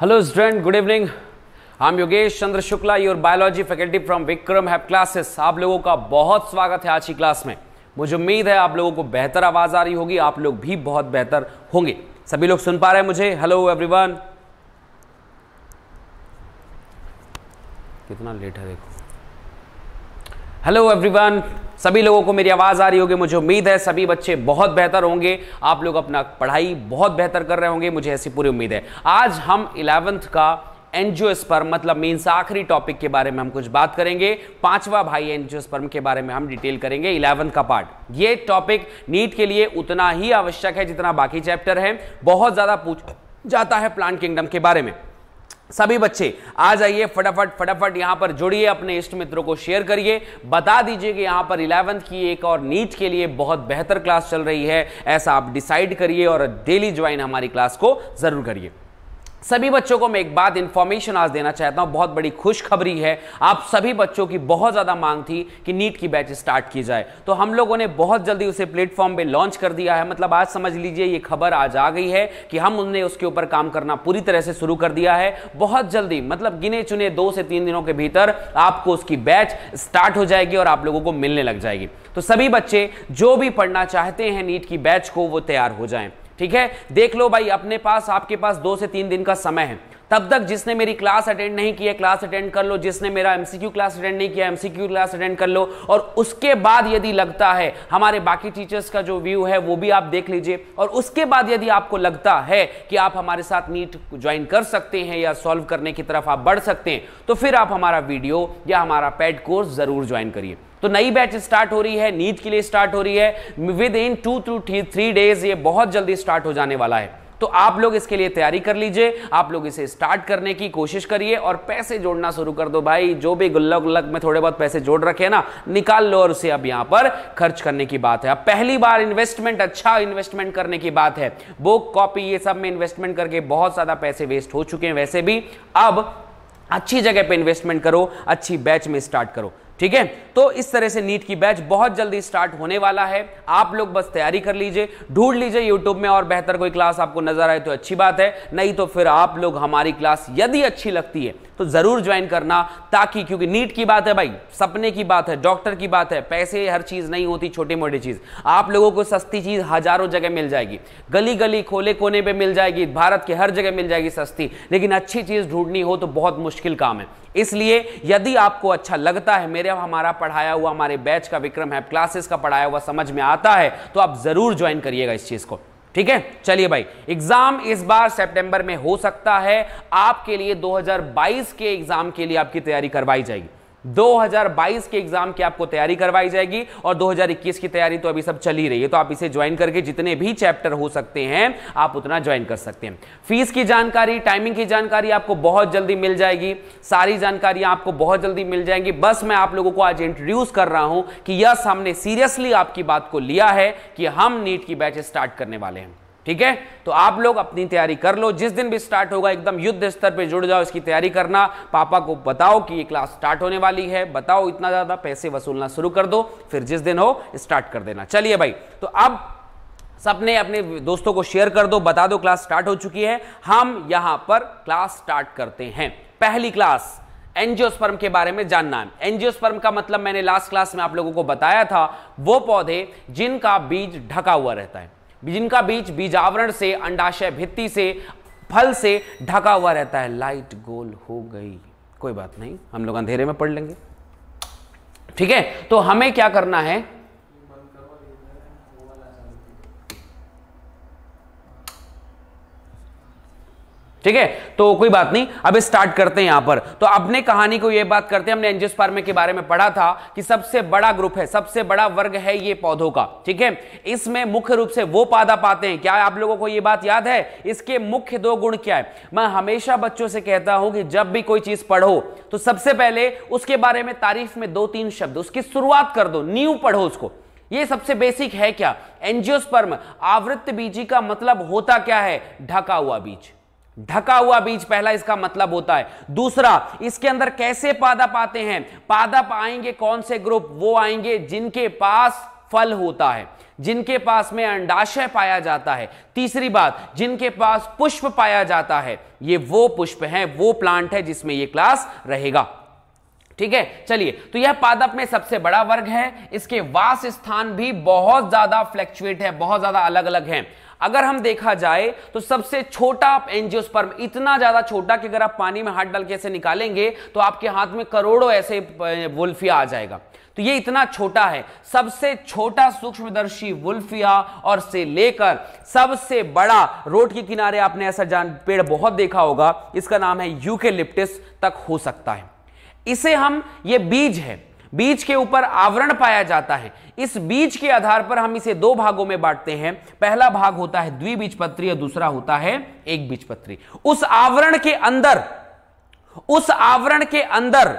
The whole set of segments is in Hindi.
हेलो स्टूडेंट गुड इवनिंग हम Yogesh Chandra Shukla your biology faculty from Vikram हैप क्लासेस आप लोगों का बहुत स्वागत है आज की क्लास में मुझे उम्मीद है आप लोगों को बेहतर आवाज आ रही होगी आप लोग भी बहुत बेहतर होंगे सभी लोग सुन पा रहे हैं मुझे हेलो एवरीवन कितना लेट है देखो हेलो एवरीवन सभी लोगों को मेरी आवाज़ आ रही होगी मुझे उम्मीद है सभी बच्चे बहुत बेहतर होंगे आप लोग अपना पढ़ाई बहुत बेहतर कर रहे होंगे मुझे ऐसी पूरी उम्मीद है आज हम इलेवंथ का एंजियोस्पर्म मतलब मीन्स आखिरी टॉपिक के बारे में हम कुछ बात करेंगे पांचवा भाई एंजियोस्पर्म के बारे में हम डिटेल करेंगे इलेवंथ का पार्ट ये टॉपिक नीट के लिए उतना ही आवश्यक है जितना बाकी चैप्टर है बहुत ज़्यादा पूछ जाता है प्लांट किंगडम के बारे में सभी बच्चे आ जाइए फटाफट फटाफट यहां पर जुड़िए अपने इष्ट मित्रों को शेयर करिए बता दीजिए कि यहां पर इलेवंथ की एक और नीट के लिए बहुत बेहतर क्लास चल रही है ऐसा आप डिसाइड करिए और डेली ज्वाइन हमारी क्लास को जरूर करिए सभी बच्चों को मैं एक बात इंफॉर्मेशन आज देना चाहता हूं बहुत बड़ी खुशखबरी है आप सभी बच्चों की बहुत ज़्यादा मांग थी कि नीट की बैच स्टार्ट की जाए तो हम लोगों ने बहुत जल्दी उसे प्लेटफॉर्म पे लॉन्च कर दिया है मतलब आज समझ लीजिए ये खबर आज आ गई है कि हम उनने उसके ऊपर काम करना पूरी तरह से शुरू कर दिया है बहुत जल्दी मतलब गिने चुने दो से तीन दिनों के भीतर आपको उसकी बैच स्टार्ट हो जाएगी और आप लोगों को मिलने लग जाएगी तो सभी बच्चे जो भी पढ़ना चाहते हैं नीट की बैच को वो तैयार हो जाएं ठीक है देख लो भाई अपने पास आपके पास दो से तीन दिन का समय है तब तक जिसने मेरी क्लास अटेंड नहीं किया क्लास अटेंड कर लो जिसने मेरा एमसीक्यू क्लास अटेंड नहीं किया एमसीक्यू क्लास अटेंड कर लो और उसके बाद यदि लगता है हमारे बाकी टीचर्स का जो व्यू है वो भी आप देख लीजिए और उसके बाद यदि आपको लगता है कि आप हमारे साथ नीट ज्वाइन कर सकते हैं या सॉल्व करने की तरफ आप बढ़ सकते हैं तो फिर आप हमारा वीडियो या हमारा पेड कोर्स जरूर ज्वाइन करिए तो नई बैच स्टार्ट हो रही है नीट के लिए स्टार्ट हो रही है within two two three days ये बहुत जल्दी स्टार्ट हो जाने वाला है तो आप लोग इसके लिए तैयारी कर लीजिए आप लोग इसे स्टार्ट करने की कोशिश करिए और पैसे जोड़ना शुरू कर दो भाई जो भी गुल्लक गुल्लक में थोड़े बहुत पैसे जोड़ रखे हैं ना निकाल लो और उसे अब यहां पर खर्च करने की बात है अब पहली बार इन्वेस्टमेंट अच्छा इन्वेस्टमेंट करने की बात है बुक कॉपी ये सब में इन्वेस्टमेंट करके बहुत ज्यादा पैसे वेस्ट हो चुके हैं वैसे भी अब अच्छी जगह पर इन्वेस्टमेंट करो अच्छी बैच में स्टार्ट करो ठीक है तो इस तरह से नीट की बैच बहुत जल्दी स्टार्ट होने वाला है आप लोग बस तैयारी कर लीजिए ढूंढ लीजिए यूट्यूब में और बेहतर कोई क्लास आपको नजर आए तो अच्छी बात है नहीं तो फिर आप लोग हमारी क्लास यदि अच्छी लगती है तो ज़रूर ज्वाइन करना ताकि क्योंकि नीट की बात है भाई सपने की बात है डॉक्टर की बात है पैसे हर चीज़ नहीं होती छोटी मोटी चीज़ आप लोगों को सस्ती चीज़ हज़ारों जगह मिल जाएगी गली गली खोले कोने पर मिल जाएगी भारत के हर जगह मिल जाएगी सस्ती लेकिन अच्छी चीज़ ढूंढनी हो तो बहुत मुश्किल काम है इसलिए यदि आपको अच्छा लगता है मेरे हमारा पढ़ाया हुआ हमारे बैच का विक्रम है क्लासेस का पढ़ाया हुआ समझ में आता है तो आप ज़रूर ज्वाइन करिएगा इस चीज़ को ठीक है चलिए भाई एग्जाम इस बार सितंबर में हो सकता है आपके लिए 2022 के एग्जाम के लिए आपकी तैयारी करवाई जाएगी 2022 के एग्जाम की आपको तैयारी करवाई जाएगी और 2021 की तैयारी तो अभी सब चल ही रही है तो आप इसे ज्वाइन करके जितने भी चैप्टर हो सकते हैं आप उतना ज्वाइन कर सकते हैं फीस की जानकारी टाइमिंग की जानकारी आपको बहुत जल्दी मिल जाएगी सारी जानकारियां आपको बहुत जल्दी मिल जाएंगी बस मैं आप लोगों को आज इंट्रोड्यूस कर रहा हूं कि यस हमने सीरियसली आपकी बात को लिया है कि हम नीट की बैच स्टार्ट करने वाले हैं ठीक है तो आप लोग अपनी तैयारी कर लो जिस दिन भी स्टार्ट होगा एकदम युद्ध स्तर पे जुड़ जाओ इसकी तैयारी करना पापा को बताओ कि ये क्लास स्टार्ट होने वाली है बताओ इतना ज़्यादा पैसे वसूलना शुरू कर दो फिर जिस दिन हो स्टार्ट कर देना चलिए भाई तो अब सबने अपने दोस्तों को शेयर कर दो बता दो क्लास स्टार्ट हो चुकी है हम यहां पर क्लास स्टार्ट करते हैं पहली क्लास एंजियोस्पर्म के बारे में जानना है एंजियोस्पर्म का मतलब मैंने लास्ट क्लास में आप लोगों को बताया था वो पौधे जिनका बीज ढका हुआ रहता है जिनका बीच बीजावरण से अंडाशय भित्ति से फल से ढका हुआ रहता है लाइट गोल हो गई कोई बात नहीं हम लोग अंधेरे में पढ़ लेंगे ठीक है तो हमें क्या करना है ठीक है तो कोई बात नहीं अब स्टार्ट करते हैं यहां पर तो अपने कहानी को यह बात करते हैं हमने एंजियोस्पर्मे के बारे में पढ़ा था कि सबसे बड़ा ग्रुप है सबसे बड़ा वर्ग है ये पौधों का ठीक है इसमें मुख्य रूप से वो पौधा पाते हैं क्या आप लोगों को यह बात याद है इसके मुख्य दो गुण क्या है मैं हमेशा बच्चों से कहता हूं कि जब भी कोई चीज पढ़ो तो सबसे पहले उसके बारे में तारीफ में दो तीन शब्द उसकी शुरुआत कर दो न्यू पढ़ो उसको ये सबसे बेसिक है क्या एंजियोस्पर्म आवृत्त बीजी का मतलब होता क्या है ढका हुआ बीज ढका हुआ बीज पहला इसका मतलब होता है दूसरा इसके अंदर कैसे पादप आते हैं पादप आएंगे कौन से ग्रुप वो आएंगे जिनके पास फल होता है जिनके पास में अंडाशय पाया जाता है तीसरी बात जिनके पास पुष्प पाया जाता है ये वो पुष्प है वो प्लांट है जिसमें ये क्लास रहेगा ठीक है चलिए तो यह पादप में सबसे बड़ा वर्ग है इसके वास स्थान भी बहुत ज्यादा फ्लैक्चुएट है बहुत ज्यादा अलग अलग है अगर हम देखा जाए तो सबसे छोटा आप एंजियोस्पर्म इतना ज्यादा छोटा कि अगर आप पानी में हाथ डाल के ऐसे निकालेंगे तो आपके हाथ में करोड़ों ऐसे वुल्फिया आ जाएगा तो ये इतना छोटा है सबसे छोटा सूक्ष्मदर्शी वुल्फिया और से लेकर सबसे बड़ा रोड के किनारे आपने ऐसा जान पेड़ बहुत देखा होगा इसका नाम है यूकेलिप्टिस तक हो सकता है इसे हम ये बीज है बीज के ऊपर आवरण पाया जाता है इस बीज के आधार पर हम इसे दो भागों में बांटते हैं पहला भाग होता है द्विबीजपत्री और दूसरा होता है एक बीजपत्री उस आवरण के अंदर उस आवरण के अंदर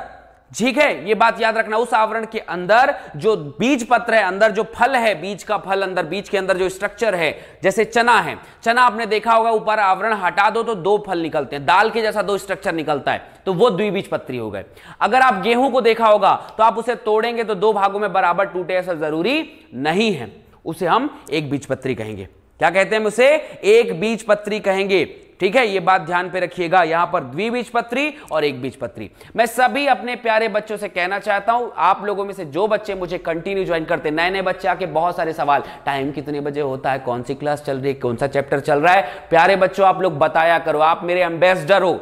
ठीक है ये बात याद रखना उस आवरण के अंदर जो बीज पत्र है अंदर जो फल है बीज का फल अंदर बीज के अंदर जो स्ट्रक्चर है जैसे चना है चना आपने देखा होगा ऊपर आवरण हटा दो तो दो फल निकलते हैं दाल के जैसा दो स्ट्रक्चर निकलता है तो वो द्विबीज पत्री हो गए अगर आप गेहूं को देखा होगा तो आप उसे तोड़ेंगे तो दो भागों में बराबर टूटे ऐसा जरूरी नहीं है उसे हम एक बीज पत्री कहेंगे क्या कहते हैं उसे एक बीज पत्री कहेंगे ठीक है ये बात ध्यान पे रखिएगा यहां पर द्विबीज पत्री और एक बीज पत्री मैं सभी अपने प्यारे बच्चों से कहना चाहता हूं आप लोगों में से जो बच्चे मुझे कंटिन्यू ज्वाइन करते नए नए बच्चे आके बहुत सारे सवाल टाइम कितने बजे होता है कौन सी क्लास चल रही है कौन सा चैप्टर चल रहा है प्यारे बच्चों आप लोग बताया करो आप मेरे एम्बेसडर हो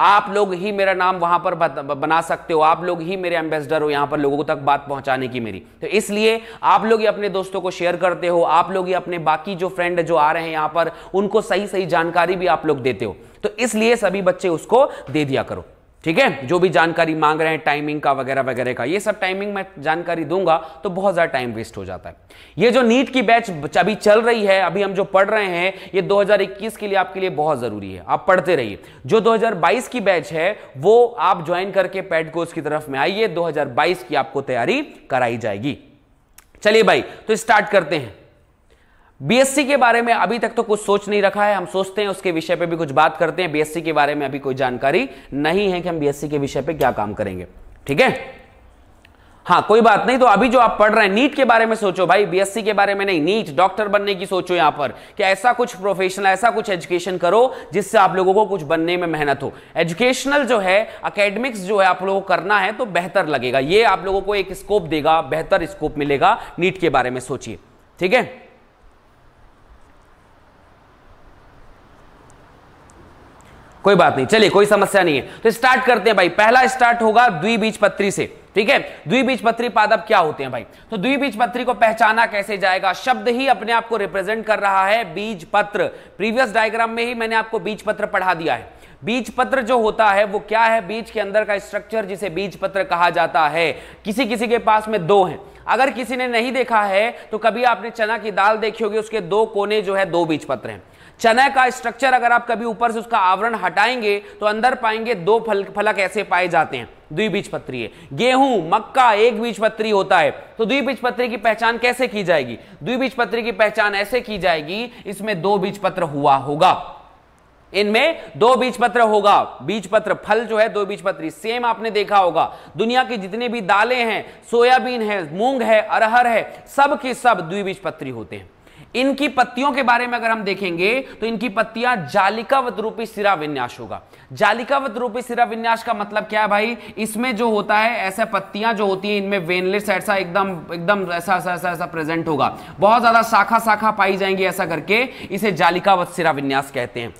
आप लोग ही मेरा नाम वहां पर बना सकते हो आप लोग ही मेरे एम्बेसडर हो यहां पर लोगों तक बात पहुंचाने की मेरी तो इसलिए आप लोग ही अपने दोस्तों को शेयर करते हो आप लोग ही अपने बाकी जो फ्रेंड जो आ रहे हैं यहां पर उनको सही सही जानकारी भी आप लोग देते हो तो इसलिए सभी बच्चे उसको दे दिया करो ठीक है जो भी जानकारी मांग रहे हैं टाइमिंग का वगैरह वगैरह का ये सब टाइमिंग मैं जानकारी दूंगा तो बहुत ज़्यादा टाइम वेस्ट हो जाता है ये जो नीट की बैच अभी चल रही है अभी हम जो पढ़ रहे हैं ये 2021 के लिए आपके लिए बहुत ज़रूरी है आप पढ़ते रहिए जो 2022 की बैच है वो आप ज्वाइन करके पैड कोर्स की तरफ में आइए दो की आपको तैयारी कराई जाएगी चलिए भाई तो स्टार्ट करते हैं बीएससी के बारे में अभी तक तो कुछ सोच नहीं रखा है हम सोचते हैं उसके विषय पे भी कुछ बात करते हैं बीएससी के बारे में अभी कोई जानकारी नहीं है कि हम बीएससी के विषय पे क्या काम करेंगे ठीक है हाँ कोई बात नहीं तो अभी जो आप पढ़ रहे हैं नीट के बारे में सोचो भाई बीएससी के बारे में नहीं नीट डॉक्टर बनने की सोचो यहां पर कि ऐसा कुछ प्रोफेशनल ऐसा कुछ एजुकेशन करो जिससे आप लोगों को कुछ बनने में मेहनत हो एजुकेशनल जो है अकेडमिक्स जो है आप लोगों को करना है तो बेहतर लगेगा ये आप लोगों को एक स्कोप देगा बेहतर स्कोप मिलेगा नीट के बारे में सोचिए ठीक है कोई बात नहीं चलिए कोई समस्या नहीं है तो स्टार्ट करते हैं भाई पहला स्टार्ट होगा द्विबीज पत्री से ठीक है द्विबीज पत्री पादप क्या होते हैं भाई तो द्विबीज पत्री को पहचाना कैसे जाएगा शब्द ही अपने आप को रिप्रेजेंट कर रहा है बीज पत्र प्रीवियस डायग्राम में ही मैंने आपको बीज पत्र पढ़ा दिया है बीज पत्र जो होता है वो क्या है बीज के अंदर का स्ट्रक्चर जिसे बीज पत्र कहा जाता है किसी किसी के पास में दो हैं अगर किसी ने नहीं देखा है तो कभी आपने चना की दाल देखी होगी उसके दो कोने जो है दो बीज पत्र हैं चने का स्ट्रक्चर अगर आप कभी ऊपर से उसका आवरण हटाएंगे तो अंदर पाएंगे दो फल फलक ऐसे पाए जाते हैं द्विबीजपत्री गेहूं मक्का एक बीजपत्री होता है तो द्विबीजपत्री की पहचान कैसे की जाएगी द्विबीजपत्री की पहचान ऐसे की जाएगी इसमें दो बीजपत्र हुआ होगा इनमें दो बीजपत्र होगा बीजपत्र फल जो है दो बीजपत्री सेम आपने देखा होगा दुनिया की जितनी भी दालें हैं सोयाबीन है मूंग है अरहर है सब की सब द्विबीजपत्री होते हैं इनकी पत्तियों के बारे में अगर हम देखेंगे तो इनकी पत्तियां जालिकावत रूपी सिरा विन्यास होगा जालिकावत रूपी सिरा विन्यास का मतलब क्या है भाई इसमें जो होता है ऐसा पत्तियां जो होती है इनमें वेनलेस ऐसा एकदम एकदम ऐसा ऐसा ऐसा ऐसा प्रेजेंट होगा बहुत ज्यादा शाखा शाखा पाई जाएंगी ऐसा करके इसे जालिकावत सिरा विन्यास कहते हैं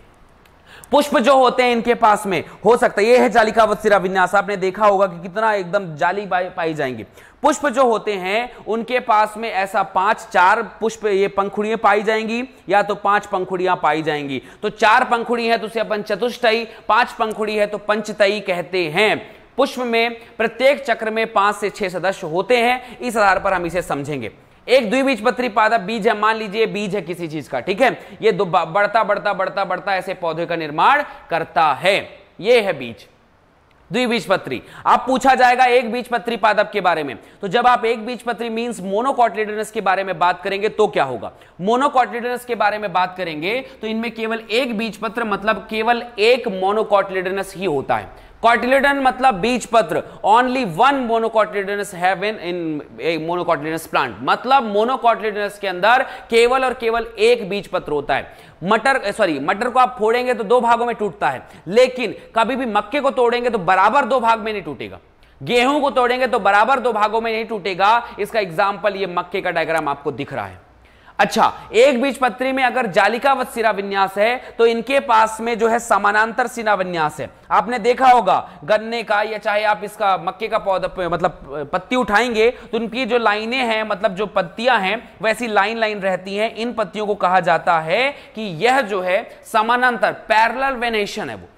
पुष्प जो होते हैं इनके पास में हो सकता है ये है जालिका वत्सिरा विन्यास आपने देखा होगा कि कितना एकदम जाली पाई जाएंगी पुष्प जो होते हैं उनके पास में ऐसा पांच चार पुष्प ये पंखुड़ियां पाई जाएंगी या तो पांच पंखुड़ियां पाई जाएंगी तो चार पंखुड़ी है तो उसे अपन चतुष्टई पांच पंखुड़ी है तो पंचतई कहते हैं पुष्प में प्रत्येक चक्र में पांच से छह सदस्य होते हैं इस आधार पर हम इसे समझेंगे एक पत्री पादप बीज है मान लीजिए बीज है किसी चीज का ठीक है ये बढ़ता बढ़ता बढ़ता बढ़ता ऐसे पौधे का निर्माण करता है ये है बीज द्विबीजपत्री आप पूछा जाएगा एक बीजपत्री पादप के बारे में तो जब आप एक बीजपत्री मींस मोनोकॉटलिडनस के बारे में बात करेंगे तो क्या होगा मोनोकॉटिलिडनस के बारे में बात करेंगे तो इनमें केवल एक बीजपत्र मतलब केवल एक मोनोकॉटलिडनस ही होता है कॉटिलेडन मतलब बीज पत्र only one monocotyledonous have in in monocotyledonous plant मतलब मोनोकॉटिलेडनस के अंदर केवल और केवल एक बीज पत्र होता है मटर सॉरी eh, मटर को आप फोड़ेंगे तो दो भागों में टूटता है लेकिन कभी भी मक्के को तोड़ेंगे तो बराबर दो भाग में नहीं टूटेगा गेहूं को तोड़ेंगे तो बराबर दो भागों में नहीं टूटेगा इसका एग्जाम्पल ये मक्के का डायग्राम आपको दिख रहा है अच्छा एक बीज पत्री में अगर जालिकावत सिरा विन्यास है तो इनके पास में जो है समानांतर सिरा विन्यास है आपने देखा होगा गन्ने का या चाहे आप इसका मक्के का पौधा मतलब पत्ती उठाएंगे तो इनकी जो लाइनें हैं मतलब जो पत्तियां हैं वैसी लाइन लाइन रहती हैं इन पत्तियों को कहा जाता है कि यह जो है समानांतर पैरल वेनेशन है वो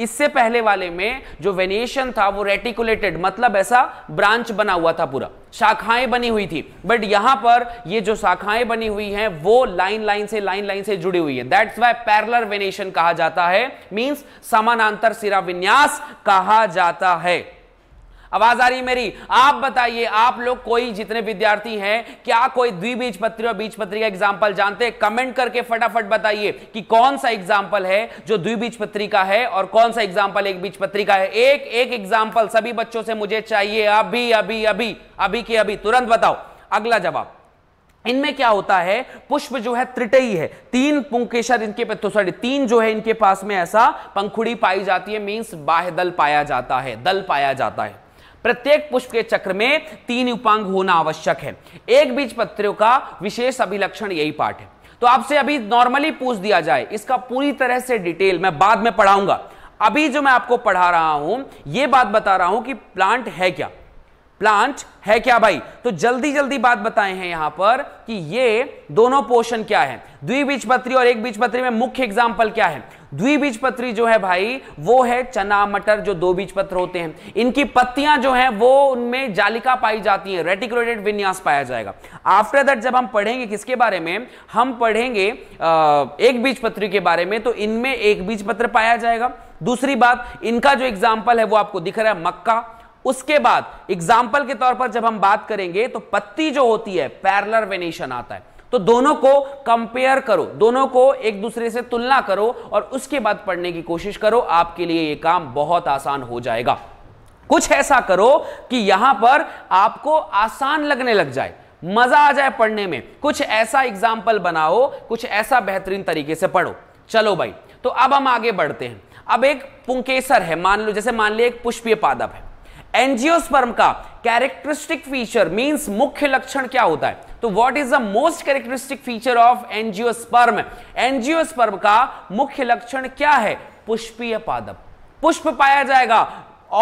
इससे पहले वाले में जो वेनेशन था वो रेटिकुलेटेड मतलब ऐसा ब्रांच बना हुआ था पूरा शाखाएं बनी हुई थी बट यहां पर ये जो शाखाएं बनी हुई हैं वो लाइन लाइन से लाइन लाइन से जुड़ी हुई है दैट्स वाई पैरलर वेनेशन कहा जाता है मींस समानांतर सिरा विन्यास कहा जाता है आवाज आ रही है मेरी आप बताइए आप लोग कोई जितने विद्यार्थी हैं क्या कोई द्विबीज पत्री और बीज पत्री का एग्जाम्पल जानते हैं कमेंट करके फटाफट बताइए कि कौन सा एग्जाम्पल है जो द्विबीज पत्री का है और कौन सा एग्जाम्पल एक बीज पत्री का है एक एक एग्जाम्पल सभी बच्चों से मुझे चाहिए अभी अभी अभी अभी के अभी तुरंत बताओ अगला जवाब इनमें क्या होता है पुष्प जो है त्रिटई है तीन पुंकेशर इनके तो सॉरी तीन जो है इनके पास में ऐसा पंखुड़ी पाई जाती है मींस बाह्य दल पाया जाता है दल पाया जाता है प्रत्येक पुष्प के चक्र में तीन उपांग होना आवश्यक है एक बीज पत्रियों का विशेष अभिलक्षण यही पाठ है तो आपसे अभी नॉर्मली पूछ दिया जाए इसका पूरी तरह से डिटेल मैं बाद में पढ़ाऊंगा अभी जो मैं आपको पढ़ा रहा हूं यह बात बता रहा हूं कि प्लांट है क्या प्लांट है क्या भाई तो जल्दी जल्दी बात बताए हैं यहां पर कि ये दोनों पोषण क्या है द्विबीजपत्री पत्री और एक बीज पत्री में मुख्य एग्जाम्पल क्या है द्विबीजपत्री जो है भाई वो है चना मटर जो दो बीजपत्र होते हैं इनकी पत्तियां जो है वो उनमें जालिका पाई जाती है रेटिकुलेटेड विन्यास पाया जाएगा आफ्टर दैट जब हम पढ़ेंगे किसके बारे में हम पढ़ेंगे एक बीजपत्री के बारे में तो इनमें एक बीजपत्र पाया जाएगा दूसरी बात इनका जो एग्जाम्पल है वो आपको दिख रहा है मक्का उसके बाद एग्जाम्पल के तौर पर जब हम बात करेंगे तो पत्ती जो होती है पैरलर वेनेशन आता है तो दोनों को कंपेयर करो दोनों को एक दूसरे से तुलना करो और उसके बाद पढ़ने की कोशिश करो आपके लिए यह काम बहुत आसान हो जाएगा कुछ ऐसा करो कि यहां पर आपको आसान लगने लग जाए मजा आ जाए पढ़ने में कुछ ऐसा एग्जाम्पल बनाओ कुछ ऐसा बेहतरीन तरीके से पढ़ो चलो भाई तो अब हम आगे बढ़ते हैं अब एक पुंकेसर है मान लो जैसे मान लिया एक पुष्पीय पादप है स्पर्म का कैरेक्टरिस्टिक फीचर मींस मुख्य लक्षण क्या होता है तो what is the most characteristic feature of angiosperm angiosperm का मुख्य लक्षण क्या है पुष्पीय पादप पुष्प पाया जाएगा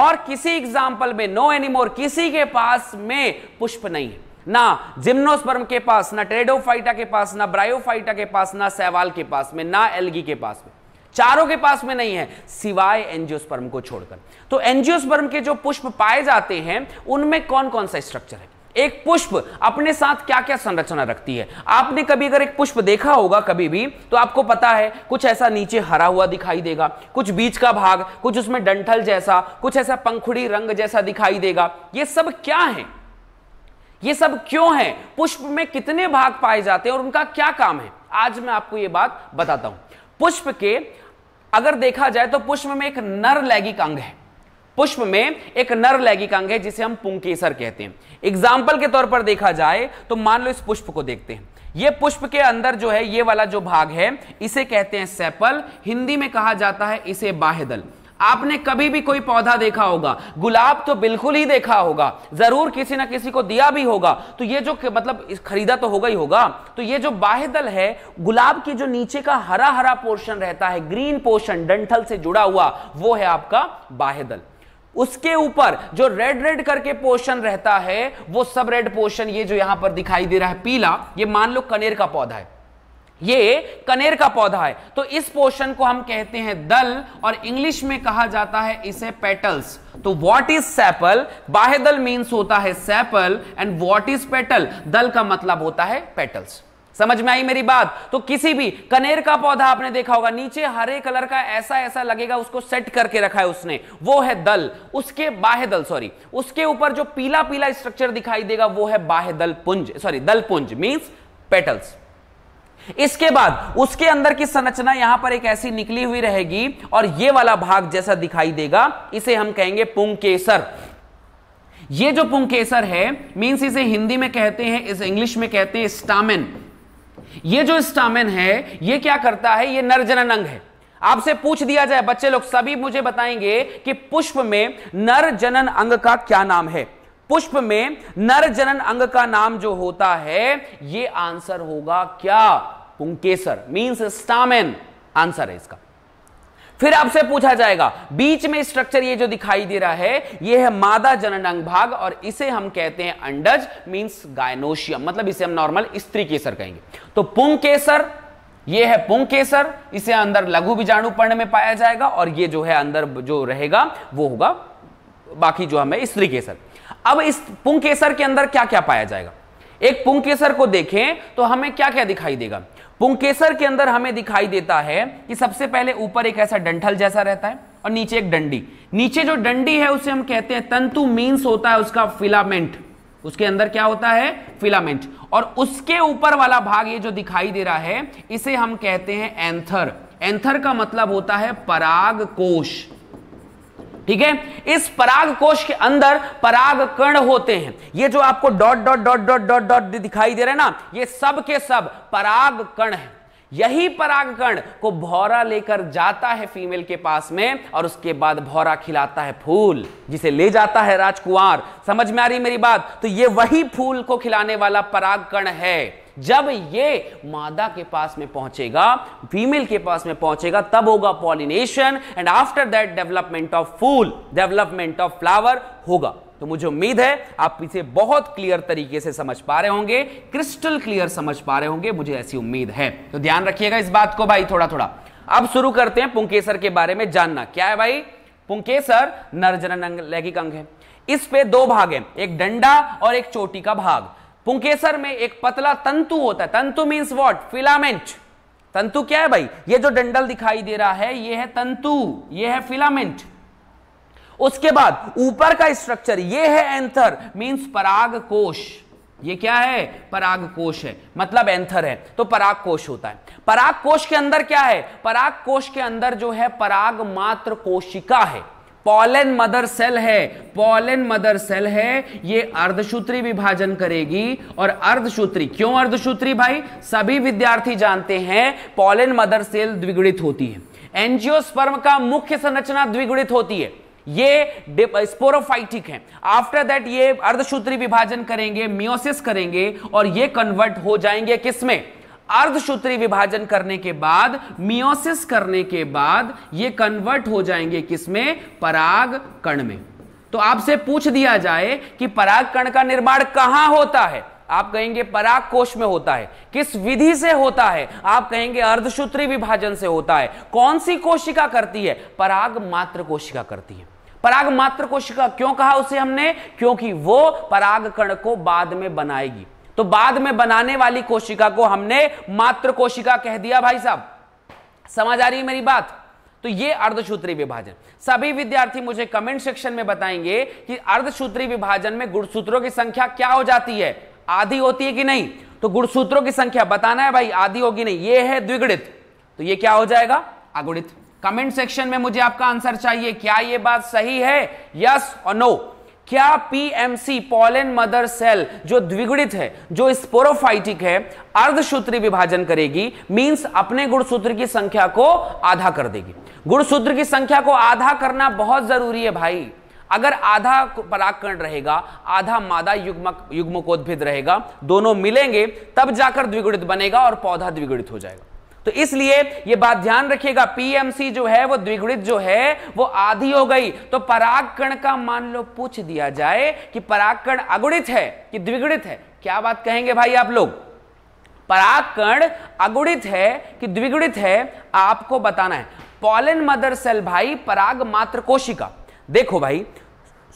और किसी एग्जाम्पल में नो एनिमोर किसी के पास में पुष्प नहीं है ना जिम्नोस्पर्म के पास ना ट्रेडोफाइटा के पास ना ब्रायोफाइटा के पास ना सैवाल के पास में ना एलगी के पास में चारों के पास में नहीं है सिवाय एंजियोस्पर्म को छोड़कर तो एंजियोस्पर्म के जो पुष्प पाए जाते हैं उनमें कौन कौन सा स्ट्रक्चर है एक पुष्प अपने साथ क्या क्या संरचना रखती है आपने कभी अगर एक पुष्प देखा होगा कभी भी तो आपको पता है कुछ ऐसा नीचे हरा हुआ दिखाई देगा कुछ बीच का भाग कुछ उसमें डंठल जैसा कुछ ऐसा पंखुड़ी रंग जैसा दिखाई देगा ये सब क्या है ये सब क्यों है पुष्प में कितने भाग पाए जाते हैं और उनका क्या काम है आज मैं आपको यह बात बताता हूं पुष्प के अगर देखा जाए तो पुष्प में एक नर लैगिक अंग है पुष्प में एक नर लैगिक अंग है जिसे हम पुंकेसर कहते हैं एग्जाम्पल के तौर पर देखा जाए तो मान लो इस पुष्प को देखते हैं ये पुष्प के अंदर जो है ये वाला जो भाग है इसे कहते हैं सेपल हिंदी में कहा जाता है इसे बाहेदल आपने कभी भी कोई पौधा देखा होगा गुलाब तो बिल्कुल ही देखा होगा जरूर किसी ना किसी को दिया भी होगा तो ये जो मतलब खरीदा तो होगा ही होगा तो ये जो बाहेदल है गुलाब के जो नीचे का हरा हरा पोर्शन रहता है ग्रीन पोर्शन डंठल से जुड़ा हुआ वो है आपका बाहेदल उसके ऊपर जो रेड रेड करके पोर्शन रहता है वो सब रेड पोर्शन ये जो यहां पर दिखाई दे रहा है पीला ये मान लो कनेर का पौधा है ये कनेर का पौधा है तो इस पोर्शन को हम कहते हैं दल और इंग्लिश में कहा जाता है इसे पेटल्स तो व्हाट इज सैपल दल मीन्स होता है sepal and what is petal दल का मतलब होता है पेटल्स समझ में आई मेरी बात तो किसी भी कनेर का पौधा आपने देखा होगा नीचे हरे कलर का ऐसा ऐसा लगेगा उसको सेट करके रखा है उसने वो है दल उसके बाह्य दल सॉरी उसके ऊपर जो पीला पीला स्ट्रक्चर दिखाई देगा वो है बाह्य दल पुंज सॉरी दल पुंज मीन्स पेटल्स इसके बाद उसके अंदर की संरचना यहां पर एक ऐसी निकली हुई रहेगी और ये वाला भाग जैसा दिखाई देगा इसे हम कहेंगे पुंकेसर ये जो पुंकेसर है मीन्स इसे हिंदी में कहते हैं इसे इंग्लिश में कहते हैं स्टामेन ये जो स्टामिन है ये क्या करता है ये नर जनन अंग है आपसे पूछ दिया जाए बच्चे लोग सभी मुझे बताएंगे कि पुष्प में नर जनन अंग का क्या नाम है पुष्प में नर जनन अंग का नाम जो होता है ये आंसर होगा क्या पुंकेसर मींस स्टामिन आंसर है इसका फिर आपसे पूछा जाएगा बीच में स्ट्रक्चर ये जो दिखाई दे रहा है ये है मादा जननांग भाग और इसे हम कहते हैं अंडज मींस गायनोशियम मतलब इसे हम नॉर्मल स्त्री केसर कहेंगे तो पुंग केसर ये है पुंग केसर इसे अंदर लघु बीजाणु पर्ण में पाया जाएगा और ये जो है अंदर जो रहेगा वो होगा बाकी जो हमें स्त्री केसर अब इस पुंग केसर के अंदर क्या क्या पाया जाएगा एक पुंग केसर को देखें तो हमें क्या क्या दिखाई देगा पुंकेसर के अंदर हमें दिखाई देता है कि सबसे पहले ऊपर एक ऐसा डंठल जैसा रहता है और नीचे एक डंडी नीचे जो डंडी है उसे हम कहते हैं तंतु मीन्स होता है उसका फिलामेंट उसके अंदर क्या होता है फिलामेंट और उसके ऊपर वाला भाग ये जो दिखाई दे रहा है इसे हम कहते हैं एंथर एंथर का मतलब होता है पराग कोश ठीक है इस पराग कोश के अंदर पराग कर्ण होते हैं ये जो आपको dot dot dot dot dot dot दिखाई दे रहे हैं ना ये सब के सब पराग कर्ण है यही परागकण को भौरा लेकर जाता है फीमेल के पास में और उसके बाद भौरा खिलाता है फूल जिसे ले जाता है राजकुमार समझ में आ रही मेरी बात तो ये वही फूल को खिलाने वाला परागकण है जब ये मादा के पास में पहुंचेगा फीमेल के पास में पहुंचेगा तब होगा pollination and after that development of फूल डेवलपमेंट ऑफ फ्लावर होगा तो मुझे उम्मीद है आप इसे बहुत क्लियर तरीके से समझ पा रहे होंगे क्रिस्टल क्लियर समझ पा रहे होंगे मुझे ऐसी उम्मीद है तो ध्यान रखिएगा इस बात को भाई थोड़ा थोड़ा अब शुरू करते हैं पुंकेसर के बारे में जानना क्या है भाई पुंकेसर नरजनन लैंगिक अंग है इस पे दो भाग है एक डंडा और एक चोटी का भाग पुंकेसर में एक पतला तंतु होता है तंतु मीन्स वॉट फिलामेंट तंतु क्या है भाई ये जो डंडल दिखाई दे रहा है ये है तंतु ये है फिलामेंट उसके बाद ऊपर का स्ट्रक्चर ये है एंथर मींस पराग कोश ये क्या है पराग कोश है मतलब एंथर है तो पराग कोश होता है पराग कोश के अंदर क्या है पराग कोश के अंदर जो है पराग मात्र कोशिका है पॉलन मदर सेल है पॉलन मदर सेल है ये अर्धसूत्री विभाजन करेगी और अर्धसूत्री क्यों अर्धसूत्री भाई सभी विद्यार्थी जानते हैं पॉलन मदर सेल द्विगुणित होती है एंजियोस्पर्म का मुख्य संरचना द्विगुणित होती है ये स्पोरोफाइटिक हैं आफ्टर दैट ये अर्धसूत्री विभाजन करेंगे मियोसिस करेंगे और ये कन्वर्ट हो जाएंगे किसमें अर्धसूत्री विभाजन करने के बाद मियोसिस करने के बाद ये कन्वर्ट हो जाएंगे किसमें पराग कण में तो आपसे पूछ दिया जाए कि पराग कण का निर्माण कहां होता है आप कहेंगे पराग कोश में होता है किस विधि से होता है आप कहेंगे अर्धसूत्री विभाजन से होता है कौन सी कोशिका करती है पराग मात्र कोशिका करती है पराग मात्र कोशिका क्यों कहा उसे हमने क्योंकि वो पराग कण को बाद में बनाएगी तो बाद में बनाने वाली कोशिका को हमने मात्र कोशिका कह दिया भाई साहब समझ आ रही है मेरी बात तो ये अर्धसूत्री विभाजन सभी विद्यार्थी मुझे कमेंट सेक्शन में बताएंगे कि अर्धसूत्री विभाजन में गुणसूत्रों की संख्या क्या हो जाती है आधी होती है कि नहीं तो गुणसूत्रों की संख्या बताना है भाई आधी होगी नहीं ये है द्विगुणित तो ये क्या हो जाएगा अगुणित कमेंट सेक्शन में मुझे आपका आंसर चाहिए क्या ये बात सही है यस और नो क्या पीएमसी पॉलन मदर सेल जो द्विगुणित है जो स्पोरोफाइटिक है अर्धसूत्री विभाजन करेगी मींस अपने गुणसूत्र की संख्या को आधा कर देगी गुणसूत्र की संख्या को आधा करना बहुत जरूरी है भाई अगर आधा परागकण रहेगा आधा मादा युग्मक युग्मकोद्भिद रहेगा दोनों मिलेंगे तब जाकर द्विगुणित बनेगा और पौधा द्विगुणित हो जाएगा तो इसलिए यह बात ध्यान रखिएगा पीएमसी जो है वो द्विगुणित जो है वो आधी हो गई तो परागकण का मान लो पूछ दिया जाए कि परागकण अगुणित है कि द्विगुणित है क्या बात कहेंगे भाई आप लोग परागकण अगुणित है कि द्विगुणित है आपको बताना है पॉलन मदर सेल भाई पराग मात्र कोशिका देखो भाई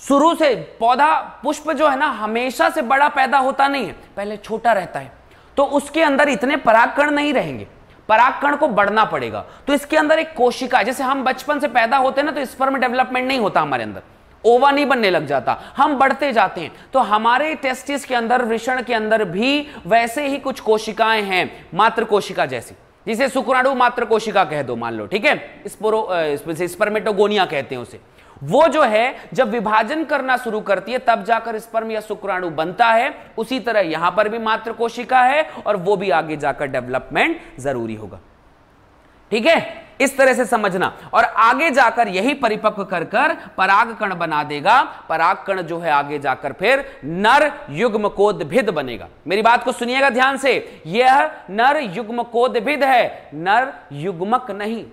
शुरू से पौधा पुष्प जो है ना हमेशा से बड़ा पैदा होता नहीं है पहले छोटा रहता है तो उसके अंदर इतने परागकण नहीं रहेंगे परागकण को बढ़ना पड़ेगा तो इसके अंदर एक कोशिका जैसे हम बचपन से पैदा होते हैं ना तो इस पर डेवलपमेंट नहीं होता हमारे अंदर ओवा नहीं बनने लग जाता हम बढ़ते जाते हैं तो हमारे टेस्टिस के अंदर वृषण के अंदर भी वैसे ही कुछ कोशिकाएं हैं मात्र कोशिका जैसी जिसे सुक्राणु मात्र कोशिका कह दो मान लो ठीक है स्पोरो स्पर्मेटोगोनिया कहते हैं उसे वो जो है जब विभाजन करना शुरू करती है तब जाकर स्पर्म या शुक्राणु बनता है उसी तरह यहां पर भी मात्र कोशिका है और वो भी आगे जाकर डेवलपमेंट जरूरी होगा ठीक है इस तरह से समझना और आगे जाकर यही परिपक्व कर कर पराग कण बना देगा पराग कण जो है आगे जाकर फिर नर युग्म कोदभिद बनेगा मेरी बात को सुनिएगा ध्यान से यह नर युग्म कोदभिद है नर युग्मक नहीं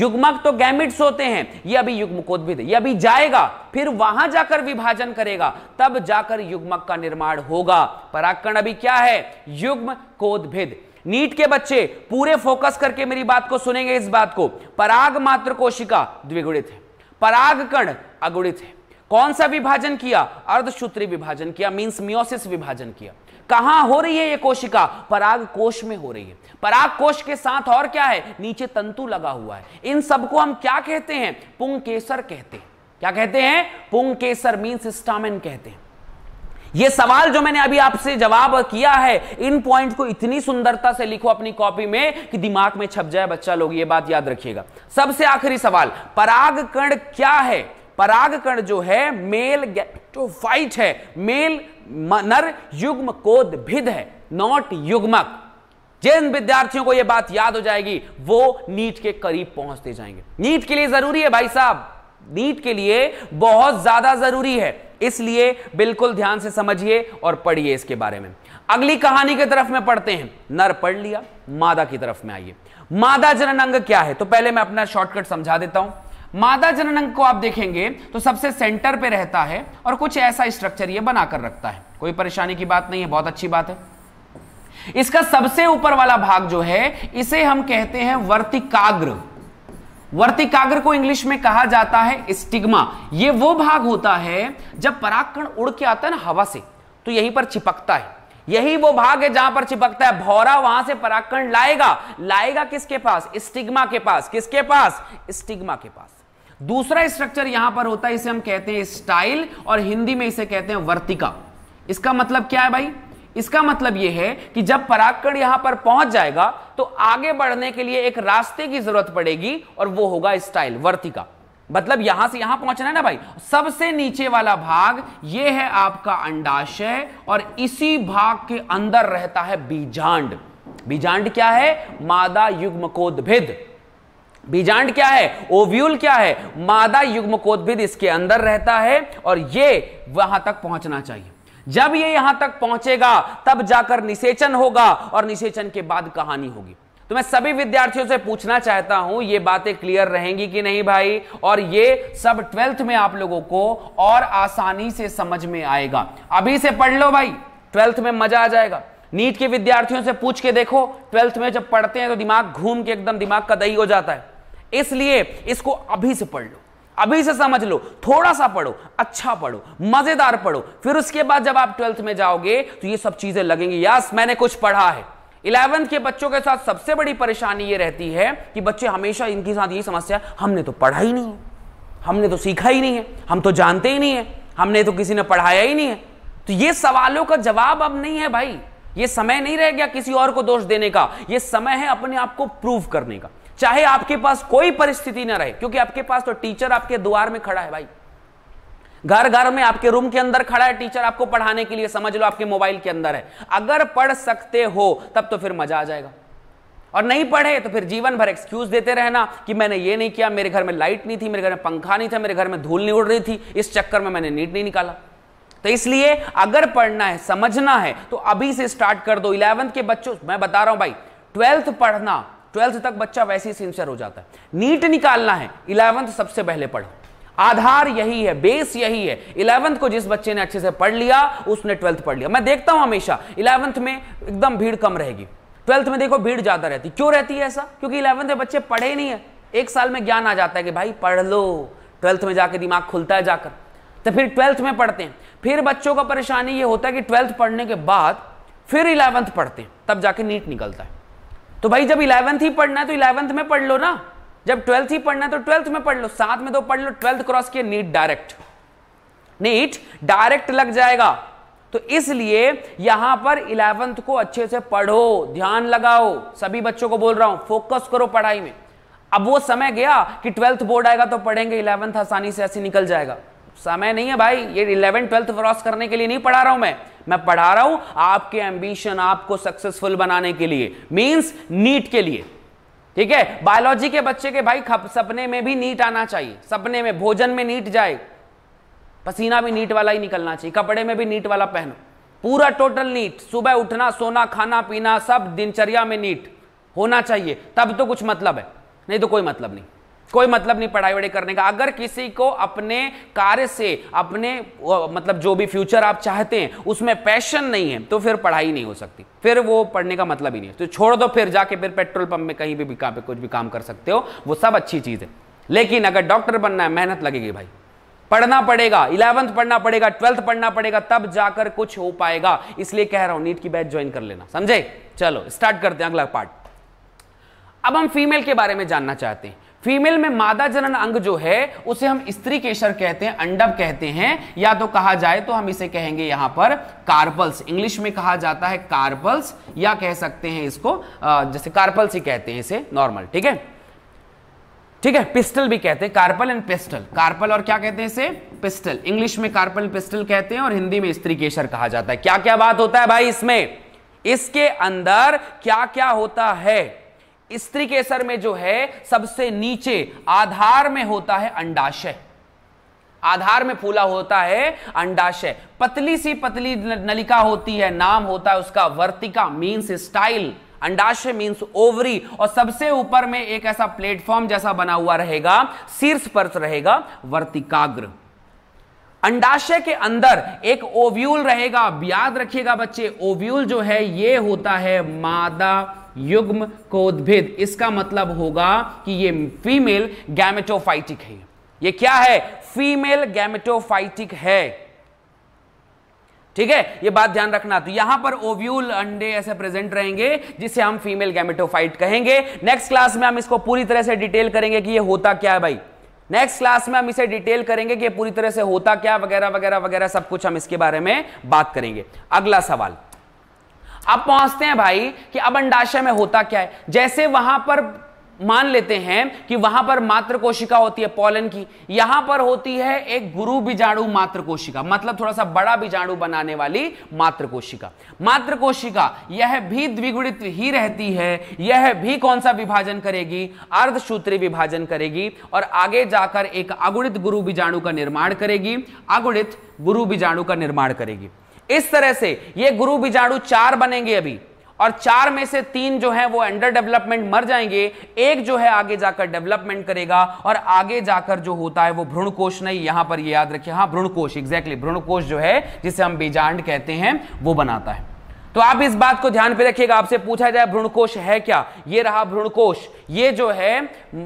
युग्मक तो गैमिट्स होते हैं ये अभी युग्मकोद्भिद ये अभी जाएगा फिर वहां जाकर विभाजन करेगा तब जाकर युग्मक का निर्माण होगा पराकण अभी क्या है युग्मकोद्भिद नीट के बच्चे पूरे फोकस करके मेरी बात को सुनेंगे इस बात को पराग मात्र कोशिका द्विगुणित है पराग कण अगुणित है कौन सा विभाजन किया अर्धसूत्री विभाजन किया मींस मियोसिस विभाजन किया कहां हो रही है ये कोशिका पराग कोश में हो रही है पराग कोश के साथ और क्या है नीचे तंतु लगा हुआ है इन सबको हम क्या कहते हैं पुंकेसर कहते हैं क्या कहते हैं पुंकेसर मीन्स स्टामिन कहते हैं ये सवाल जो मैंने अभी आपसे जवाब किया है इन पॉइंट को इतनी सुंदरता से लिखो अपनी कॉपी में कि दिमाग में छप जाए बच्चा लोग ये बात याद रखिएगा सबसे आखिरी सवाल पराग कण क्या है पराग कण जो है मेल गैमेटोफाइट तो है मेल नर युग्म कोद भिद है नॉट युग्मक जिन विद्यार्थियों को यह बात याद हो जाएगी वो नीट के करीब पहुंचते जाएंगे नीट के लिए जरूरी है भाई साहब नीट के लिए बहुत ज्यादा जरूरी है इसलिए बिल्कुल ध्यान से समझिए और पढ़िए इसके बारे में अगली कहानी की तरफ में पढ़ते हैं नर पढ़ लिया मादा की तरफ में आइए मादा जनन अंग क्या है तो पहले मैं अपना शॉर्टकट समझा देता हूं मादा जनन अंग को आप देखेंगे तो सबसे सेंटर पे रहता है और कुछ ऐसा स्ट्रक्चर ये बनाकर रखता है कोई परेशानी की बात नहीं है बहुत अच्छी बात है इसका सबसे ऊपर वाला भाग जो है इसे हम कहते हैं वर्तिकाग्र वर्तिकाग्र को इंग्लिश में कहा जाता है स्टिग्मा ये वो भाग होता है जब परागकण उड़ के आता है ना हवा से तो यहीं पर चिपकता है यही वो भाग है जहां पर चिपकता है भौरा वहां से परागकण लाएगा लाएगा किसके पास स्टिग्मा के पास किसके पास स्टिग्मा के पास दूसरा स्ट्रक्चर यहां पर होता है इसे हम कहते हैं स्टाइल और हिंदी में इसे कहते हैं वर्तिका इसका मतलब क्या है भाई इसका मतलब यह है कि जब परागकण यहां पर पहुंच जाएगा तो आगे बढ़ने के लिए एक रास्ते की जरूरत पड़ेगी और वो होगा स्टाइल वर्तिका मतलब यहां से यहां पहुंचना है ना भाई सबसे नीचे वाला भाग यह है आपका अंडाशय और इसी भाग के अंदर रहता है बीजांड बीजांड क्या है मादा युग्मकोद्भिद बीजांड क्या है ओव्यूल क्या है मादा युग्मकोद्भिद इसके अंदर रहता है और ये वहां तक पहुंचना चाहिए जब ये यहां तक पहुंचेगा तब जाकर निषेचन होगा और निषेचन के बाद कहानी होगी तो मैं सभी विद्यार्थियों से पूछना चाहता हूं ये बातें क्लियर रहेंगी कि नहीं भाई और ये सब ट्वेल्थ में आप लोगों को और आसानी से समझ में आएगा अभी से पढ़ लो भाई ट्वेल्थ में मजा आ जाएगा नीट के विद्यार्थियों से पूछ के देखो ट्वेल्थ में जब पढ़ते हैं तो दिमाग घूम के एकदम दिमाग का दही हो जाता है इसलिए इसको अभी से पढ़ लो अभी से समझ लो थोड़ा सा पढ़ो अच्छा पढ़ो मजेदार पढ़ो फिर उसके बाद जब आप ट्वेल्थ में जाओगे तो ये सब चीजें लगेंगी यस मैंने कुछ पढ़ा है इलेवंथ के बच्चों के साथ सबसे बड़ी परेशानी ये रहती है कि बच्चे हमेशा इनके साथ ये समस्या हमने तो पढ़ा ही नहीं है हमने तो सीखा ही नहीं है हम तो जानते ही नहीं है हमने तो किसी ने पढ़ाया ही नहीं है तो ये सवालों का जवाब अब नहीं है भाई ये समय नहीं रह गया किसी और को दोष देने का ये समय है अपने आप को प्रूव करने का चाहे आपके पास कोई परिस्थिति ना रहे क्योंकि आपके पास तो टीचर आपके द्वार में खड़ा है भाई घर घर में आपके रूम के अंदर खड़ा है टीचर आपको पढ़ाने के लिए समझ लो आपके मोबाइल के अंदर है अगर पढ़ सकते हो तब तो फिर मजा आ जाएगा और नहीं पढ़े तो फिर जीवन भर एक्सक्यूज देते रहना कि मैंने ये नहीं किया मेरे घर में लाइट नहीं थी मेरे घर में पंखा नहीं था मेरे घर में धूल नहीं उड़ रही थी इस चक्कर में मैंने नीट नहीं निकाला तो इसलिए अगर पढ़ना है समझना है तो अभी से स्टार्ट कर दो इलेवंथ के बच्चों मैं बता रहा हूं भाई ट्वेल्थ पढ़ना ट्वेल्थ तक बच्चा वैसे ही सिंसियर हो जाता है नीट निकालना है इलेवंथ सबसे पहले पढ़ो आधार यही है बेस यही है इलेवंथ को जिस बच्चे ने अच्छे से पढ़ लिया उसने ट्वेल्थ पढ़ लिया मैं देखता हूं हमेशा इलेवंथ में एकदम भीड़ कम रहेगी ट्वेल्थ में देखो भीड़ ज्यादा रहती क्यों रहती है ऐसा क्योंकि इलेवंथ में बच्चे पढ़े ही नहीं है एक साल में ज्ञान आ जाता है कि भाई पढ़ लो ट्वेल्थ में जाके दिमाग खुलता है जाकर तो फिर ट्वेल्थ में पढ़ते हैं फिर बच्चों का परेशानी ये होता है कि ट्वेल्थ पढ़ने के बाद फिर इलेवंथ पढ़ते हैं तब जाके नीट निकलता है तो भाई जब इलेवंथ ही पढ़ना है तो इलेवंथ में पढ़ लो ना जब ट्वेल्थ ही पढ़ना है तो ट्वेल्थ में पढ़ लो साथ में दो तो पढ़ लो ट्वेल्थ क्रॉस किए नीट डायरेक्ट नीट डायरेक्ट लग जाएगा तो इसलिए यहां पर इलेवंथ को अच्छे से पढ़ो ध्यान लगाओ सभी बच्चों को बोल रहा हूं फोकस करो पढ़ाई में अब वो समय गया कि ट्वेल्थ बोर्ड आएगा तो पढ़ेंगे इलेवंथ आसानी से ऐसे निकल जाएगा समय नहीं है भाई ये इलेवन ट्वेल्थ क्रॉस करने के लिए नहीं पढ़ा रहा हूं मैं मैं पढ़ा रहा हूं आपके एंबिशन आपको सक्सेसफुल बनाने के लिए मींस नीट के लिए ठीक है बायोलॉजी के बच्चे के भाई सपने में भी नीट आना चाहिए सपने में भोजन में नीट जाए पसीना भी नीट वाला ही निकलना चाहिए कपड़े में भी नीट वाला पहनो पूरा टोटल नीट सुबह उठना सोना खाना पीना सब दिनचर्या में नीट होना चाहिए तब तो कुछ मतलब है नहीं तो कोई मतलब नहीं कोई मतलब नहीं पढ़ाई वढ़ाई करने का अगर किसी को अपने कार्य से अपने मतलब जो भी फ्यूचर आप चाहते हैं उसमें पैशन नहीं है तो फिर पढ़ाई नहीं हो सकती फिर वो पढ़ने का मतलब ही नहीं है तो छोड़ दो फिर जाके फिर पेट्रोल पंप में कहीं भी, भी पे कुछ भी काम कर सकते हो वो सब अच्छी चीज़ है लेकिन अगर डॉक्टर बनना है मेहनत लगेगी भाई पढ़ना पड़ेगा इलेवंथ पढ़ना पड़ेगा ट्वेल्थ पढ़ना पड़ेगा तब जाकर कुछ हो पाएगा इसलिए कह रहा हूं नीट की बैच ज्वाइन कर लेना समझे चलो स्टार्ट करते हैं अगला पार्ट अब हम फीमेल के बारे में जानना चाहते हैं फीमेल में मादा जनन अंग जो है उसे हम स्त्री केशर कहते हैं अंडव कहते हैं या तो कहा जाए तो हम इसे कहेंगे यहां पर कार्पल्स इंग्लिश में कहा जाता है कार्पल्स या कह सकते हैं इसको जैसे कार्पल्स ही कहते हैं इसे नॉर्मल ठीक है ठीक है पिस्टल भी कहते हैं कार्पल एंड पिस्टल कार्पल और क्या कहते हैं इसे पिस्टल इंग्लिश में कार्पल पिस्टल कहते हैं और हिंदी में स्त्री केशर कहा जाता है क्या क्या बात होता है भाई इसमें इसके अंदर क्या क्या होता है स्त्री केसर में जो है सबसे नीचे आधार में होता है अंडाशय आधार में फूला होता है अंडाशय पतली सी पतली नलिका होती है नाम होता है उसका वर्तिका मीन्स स्टाइल अंडाशय मीन्स ओवरी और सबसे ऊपर में एक ऐसा प्लेटफॉर्म जैसा बना हुआ रहेगा शीर्ष पर रहेगा वर्तिकाग्र अंडाशय के अंदर एक ओव्यूल रहेगा याद रखिएगा बच्चे ओव्यूल जो है ये होता है मादा युग्म कोदभिद इसका मतलब होगा कि ये फीमेल गैमेटोफाइटिक है ये क्या है फीमेल गैमेटोफाइटिक है ठीक है ये बात ध्यान रखना तो यहां पर ओव्यूल अंडे ऐसे प्रेजेंट रहेंगे जिसे हम फीमेल गैमेटोफाइट कहेंगे नेक्स्ट क्लास में हम इसको पूरी तरह से डिटेल करेंगे कि ये होता क्या है भाई नेक्स्ट क्लास में हम इसे डिटेल करेंगे कि पूरी तरह से होता क्या वगैरह वगैरह वगैरह सब कुछ हम इसके बारे में बात करेंगे अगला सवाल अब पहुंचते हैं भाई कि अब अंडाशय में होता क्या है जैसे वहां पर मान लेते हैं कि वहां पर मात्र कोशिका होती है पोलन की यहां पर होती है एक गुरु बीजाणु मात्र कोशिका मतलब थोड़ा सा बड़ा बीजाणु बनाने वाली मात्र कोशिका मात्र कोशिका यह भी द्विगुणित ही रहती है यह भी कौन सा विभाजन करेगी अर्धसूत्री विभाजन करेगी और आगे जाकर एक अगुणित गुरु बीजाणु का निर्माण करेगी अगुणित गुरु बीजाणु का निर्माण करेगी इस तरह से ये गुरु बीजाणु चार बनेंगे अभी और चार में से तीन जो है वो अंडर डेवलपमेंट मर जाएंगे एक जो है आगे जाकर डेवलपमेंट करेगा और आगे जाकर जो होता है वो भ्रूणकोश नहीं यहां पर ये यह याद रखिए हाँ भ्रूणकोश एग्जैक्टली भ्रूणकोश जो है जिसे हम बीजांड कहते हैं वो बनाता है तो आप इस बात को ध्यान पे रखिएगा आपसे पूछा जाए भ्रूणकोश है क्या ये रहा भ्रूणकोश ये जो है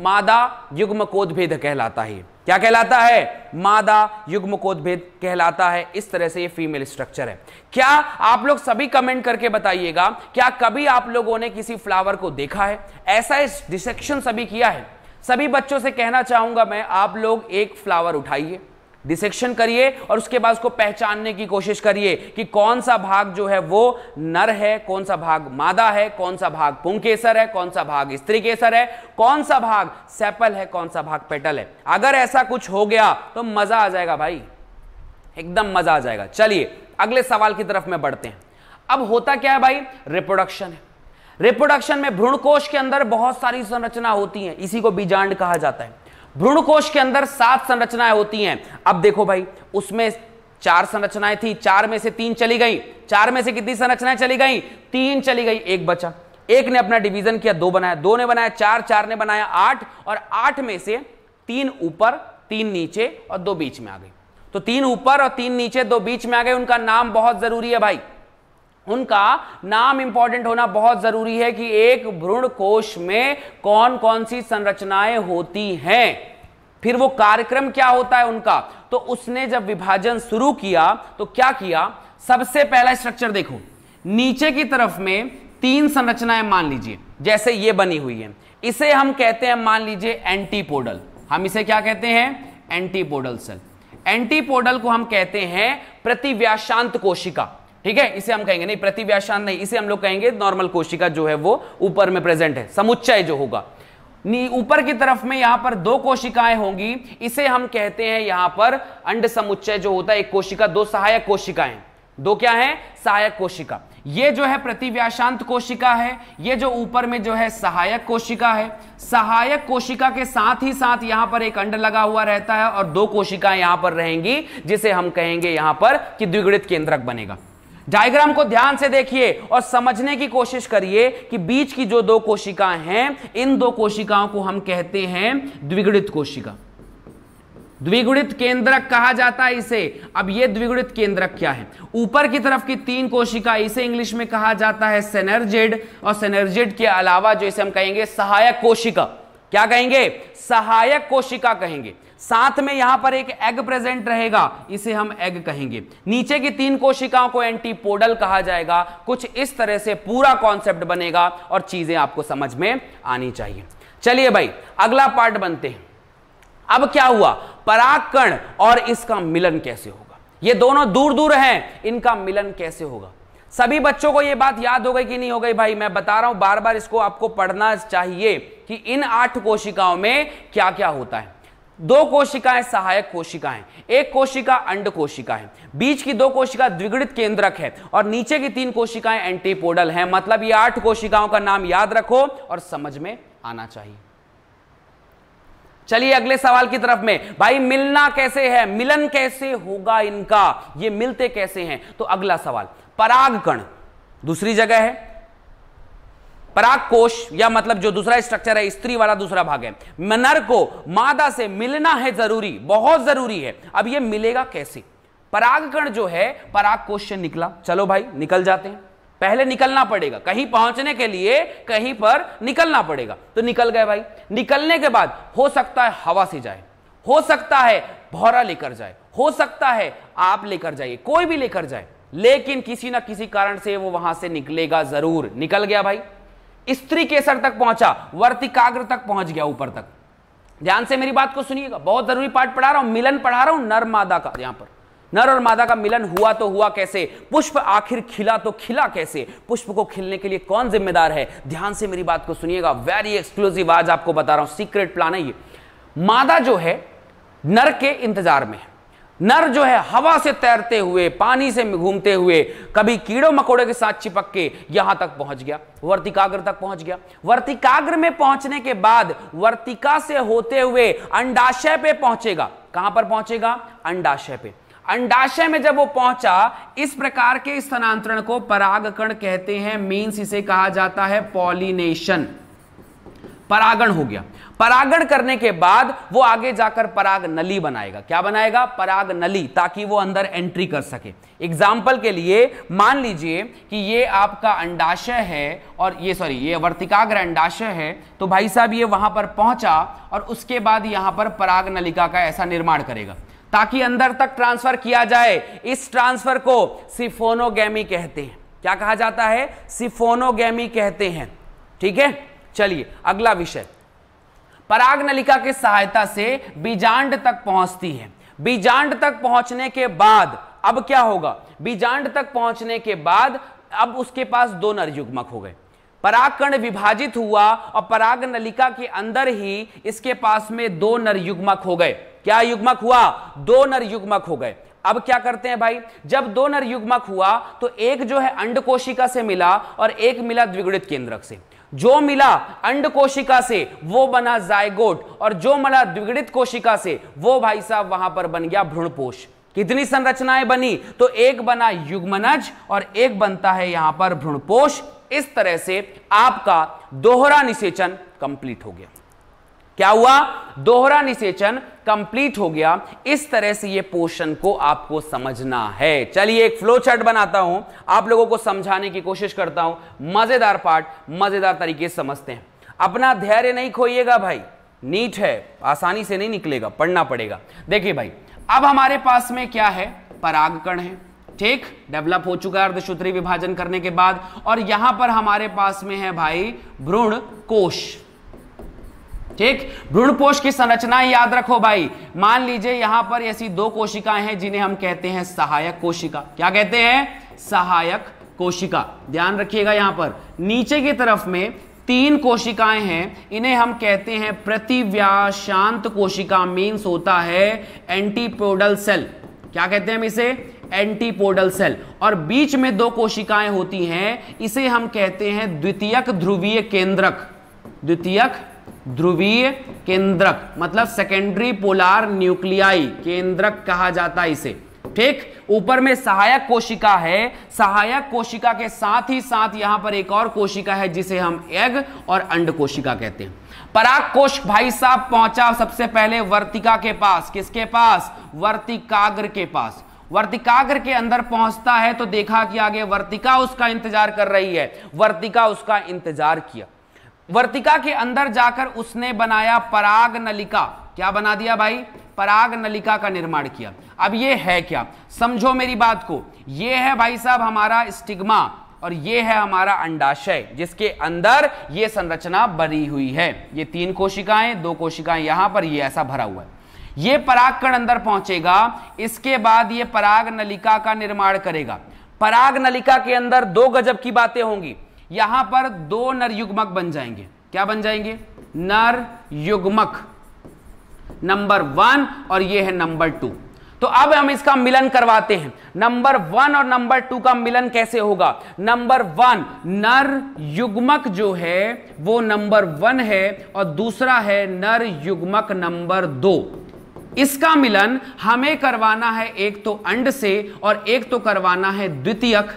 मादा युग्म कहलाता है क्या कहलाता है मादा युग्म कोदभेद कहलाता है इस तरह से ये फीमेल स्ट्रक्चर है क्या आप लोग सभी कमेंट करके बताइएगा क्या कभी आप लोगों ने किसी फ्लावर को देखा है ऐसा इस डिसेक्शन सभी किया है सभी बच्चों से कहना चाहूंगा मैं आप लोग एक फ्लावर उठाइए डिसेक्शन करिए और उसके बाद उसको पहचानने की कोशिश करिए कि कौन सा भाग जो है वो नर है कौन सा भाग मादा है कौन सा भाग पुंकेसर है कौन सा भाग स्त्री केसर है कौन सा भाग सेपल है कौन सा भाग पेटल है अगर ऐसा कुछ हो गया तो मजा आ जाएगा भाई एकदम मजा आ जाएगा चलिए अगले सवाल की तरफ में बढ़ते हैं अब होता क्या है भाई रिप्रोडक्शन है रिप्रोडक्शन में भ्रूण कोश के अंदर बहुत सारी संरचना होती है इसी को बीजांड कहा जाता है भ्रूण कोश के अंदर सात संरचनाएं होती हैं अब देखो भाई उसमें चार संरचनाएं थी चार में से तीन चली गई चार में से कितनी संरचनाएं चली गई तीन चली गई एक बचा एक ने अपना डिवीजन किया दो बनाया दो ने बनाया चार चार ने बनाया आठ और आठ में से तीन ऊपर तीन नीचे और दो बीच में आ गई तो तीन ऊपर और तीन नीचे दो बीच में आ गए उनका नाम बहुत जरूरी है भाई उनका नाम इंपॉर्टेंट होना बहुत जरूरी है कि एक भ्रूण कोश में कौन कौन सी संरचनाएं होती हैं फिर वो कार्यक्रम क्या होता है उनका तो उसने जब विभाजन शुरू किया तो क्या किया सबसे पहला स्ट्रक्चर देखो नीचे की तरफ में तीन संरचनाएं मान लीजिए जैसे ये बनी हुई है इसे हम कहते हैं मान लीजिए एंटीपोडल हम इसे क्या कहते हैं एंटीपोडल सेल एंटीपोडल को हम कहते हैं प्रतिव्याशांत कोशिका ठीक है इसे हम कहेंगे नहीं प्रतिव्याशान नहीं इसे हम लोग कहेंगे नॉर्मल कोशिका जो है वो ऊपर में प्रेजेंट है समुच्चय जो होगा ऊपर की तरफ में यहां पर दो कोशिकाएं होंगी इसे हम कहते हैं यहां पर अंड समुच्चय जो होता है एक कोशिका दो सहायक कोशिकाएं दो क्या है सहायक कोशिका ये जो है प्रतिव्याशांत कोशिका है ये जो ऊपर में जो है सहायक कोशिका है सहायक कोशिका के साथ ही साथ यहां पर एक अंड लगा हुआ रहता है और दो कोशिकाएं यहां पर रहेंगी जिसे हम कहेंगे यहां पर कि द्विगुणित केंद्रक बनेगा डायग्राम को ध्यान से देखिए और समझने की कोशिश करिए कि बीच की जो दो कोशिकाएं हैं इन दो कोशिकाओं को हम कहते हैं द्विगुणित कोशिका द्विगुणित केंद्रक कहा जाता है इसे अब ये द्विगुणित केंद्रक क्या है ऊपर की तरफ की तीन कोशिका इसे इंग्लिश में कहा जाता है सेनर्जेड और सेनर्जेड के अलावा जो इसे हम कहेंगे सहायक कोशिका क्या कहेंगे सहायक कोशिका कहेंगे साथ में यहां पर एक एग प्रेजेंट रहेगा इसे हम एग कहेंगे नीचे की तीन कोशिकाओं को एंटीपोडल कहा जाएगा कुछ इस तरह से पूरा कॉन्सेप्ट बनेगा और चीजें आपको समझ में आनी चाहिए चलिए भाई अगला पार्ट बनते हैं अब क्या हुआ परागकण और इसका मिलन कैसे होगा ये दोनों दूर दूर हैं इनका मिलन कैसे होगा सभी बच्चों को यह बात याद हो गई कि नहीं हो गई भाई मैं बता रहा हूं बार बार इसको आपको पढ़ना चाहिए कि इन आठ कोशिकाओं में क्या क्या होता है दो कोशिकाएं सहायक कोशिकाएं एक कोशिका अंड कोशिका है बीच की दो कोशिका द्विगणित केंद्रक है और नीचे की तीन कोशिकाएं एंटीपोडल हैं मतलब ये आठ कोशिकाओं का नाम याद रखो और समझ में आना चाहिए चलिए अगले सवाल की तरफ में भाई मिलना कैसे है मिलन कैसे होगा इनका ये मिलते कैसे हैं तो अगला सवाल परागकण दूसरी जगह है पराग कोश या मतलब जो दूसरा स्ट्रक्चर है स्त्री वाला दूसरा भाग है नर को मादा से मिलना है जरूरी बहुत जरूरी है अब ये मिलेगा कैसे परागकण जो है पराग कोश से निकला चलो भाई निकल जाते हैं पहले निकलना पड़ेगा कहीं पहुंचने के लिए कहीं पर निकलना पड़ेगा तो निकल गए भाई निकलने के बाद हो सकता है हवा से जाए हो सकता है भौरा लेकर जाए हो सकता है आप लेकर जाइए कोई भी लेकर जाए लेकिन किसी ना किसी कारण से वो वहां से निकलेगा जरूर निकल गया भाई स्त्री केसर तक पहुंचा वर्तिकाग्र तक पहुंच गया ऊपर तक ध्यान से मेरी बात को सुनिएगा बहुत जरूरी पाठ पढ़ा रहा हूं मिलन पढ़ा रहा हूं नर मादा का यहां पर नर और मादा का मिलन हुआ तो हुआ कैसे पुष्प आखिर खिला तो खिला कैसे पुष्प को खिलने के लिए कौन जिम्मेदार है ध्यान से मेरी बात को सुनिएगा वेरी एक्सक्लूसिव आज आपको बता रहा हूं सीक्रेट प्लान है ये मादा जो है नर के इंतजार में है नर जो है हवा से तैरते हुए पानी से घूमते हुए कभी कीड़ों मकोड़े के साथ चिपक के यहां तक पहुंच गया वर्तिकाग्र तक पहुंच गया वर्तिकाग्र में पहुंचने के बाद वर्तिका से होते हुए अंडाशय पे पहुंचेगा कहां पर पहुंचेगा अंडाशय पे अंडाशय में जब वो पहुंचा इस प्रकार के स्थानांतरण को परागकण कहते हैं मीन्स इसे कहा जाता है पॉलिनेशन परागण हो गया परागण करने के बाद वो आगे जाकर पराग नली बनाएगा क्या बनाएगा पराग नली ताकि वो अंदर एंट्री कर सके एग्जाम्पल के लिए मान लीजिए कि ये आपका अंडाशय है और ये सॉरी ये वर्तिकाग्र अंडाशय है तो भाई साहब ये वहां पर पहुंचा और उसके बाद यहां पर पराग नलिका का ऐसा निर्माण करेगा ताकि अंदर तक ट्रांसफर किया जाए इस ट्रांसफर को सिफोनोगेमी कहते हैं क्या कहा जाता है सिफोनोगी कहते हैं ठीक है चलिए अगला विषय पराग नलिका की सहायता से बीजांड तक पहुंचती है बीजांड तक पहुंचने के बाद अब क्या होगा बीजांड तक पहुंचने के बाद अब उसके पास दो नरयुग्मक हो गए परागकण विभाजित हुआ और पराग नलिका के अंदर ही इसके पास में दो नरयुग्मक हो गए क्या युग्मक हुआ दो नरयुग्मक हो गए अब क्या करते हैं भाई जब दो नरयुग्मक हुआ तो एक जो है अंड कोशिका से मिला और एक मिला द्विगुणित केंद्रक से जो मिला अंड कोशिका से वो बना जायगोट और जो मिला द्विगड़ित कोशिका से वो भाई साहब वहां पर बन गया भ्रूणपोष कितनी संरचनाएं बनी तो एक बना युग्मनज और एक बनता है यहां पर भ्रूणपोष इस तरह से आपका दोहरा निषेचन कंप्लीट हो गया क्या हुआ दोहरा निषेचन कंप्लीट हो गया इस तरह से ये पोषण को आपको समझना है चलिए एक फ्लो चार्ट बनाता हूं आप लोगों को समझाने की कोशिश करता हूं मजेदार पार्ट मजेदार तरीके से समझते हैं अपना धैर्य नहीं खोइएगा भाई नीट है आसानी से नहीं निकलेगा पढ़ना पड़ेगा देखिए भाई अब हमारे पास में क्या है परागकण है ठीक डेवलप हो चुका है अर्धसूत्री विभाजन करने के बाद और यहां पर हमारे पास में है भाई भ्रूण कोश ठीक भ्रूणपोष की संरचना याद रखो भाई मान लीजिए यहां पर ऐसी दो कोशिकाएं हैं जिन्हें हम कहते हैं सहायक कोशिका क्या कहते हैं सहायक कोशिका ध्यान रखिएगा यहां पर नीचे की तरफ में तीन कोशिकाएं हैं इन्हें हम कहते हैं प्रतिव्याशांत कोशिका मीन्स होता है एंटीपोडल सेल क्या कहते हैं हम इसे एंटीपोडल सेल और बीच में दो कोशिकाएं होती हैं इसे हम कहते हैं द्वितीयक ध्रुवीय केंद्रक द्वितीयक ध्रुवीय केंद्रक मतलब सेकेंडरी पोलार न्यूक्लियाई केंद्रक कहा जाता है इसे ठीक ऊपर में सहायक कोशिका है सहायक कोशिका के साथ ही साथ यहां पर एक और कोशिका है जिसे हम एग और अंड कोशिका कहते हैं पराग कोश भाई साहब पहुंचा सबसे पहले वर्तिका के पास किसके पास वर्तिकाग्र के पास वर्तिकाग्र के अंदर पहुंचता है तो देखा कि आगे वर्तिका उसका इंतजार कर रही है वर्तिका उसका इंतजार किया वर्तिका के अंदर जाकर उसने बनाया पराग नलिका क्या बना दिया भाई पराग नलिका का निर्माण किया अब ये है क्या समझो मेरी बात को ये है भाई साहब हमारा स्टिग्मा और ये है हमारा अंडाशय जिसके अंदर ये संरचना बनी हुई है ये तीन कोशिकाएं दो कोशिकाएं यहां पर ये ऐसा भरा हुआ है ये परागकण अंदर पहुंचेगा इसके बाद ये पराग नलिका का निर्माण करेगा पराग नलिका के अंदर दो गजब की बातें होंगी यहां पर दो नर युग्मक बन जाएंगे क्या बन जाएंगे नर युग्मक नंबर वन और ये है नंबर टू तो अब हम इसका मिलन करवाते हैं नंबर वन और नंबर टू का मिलन कैसे होगा नंबर वन नर युग्मक जो है वो नंबर वन है और दूसरा है नर युग्मक नंबर दो इसका मिलन हमें करवाना है एक तो अंड से और एक तो करवाना है द्वितीयक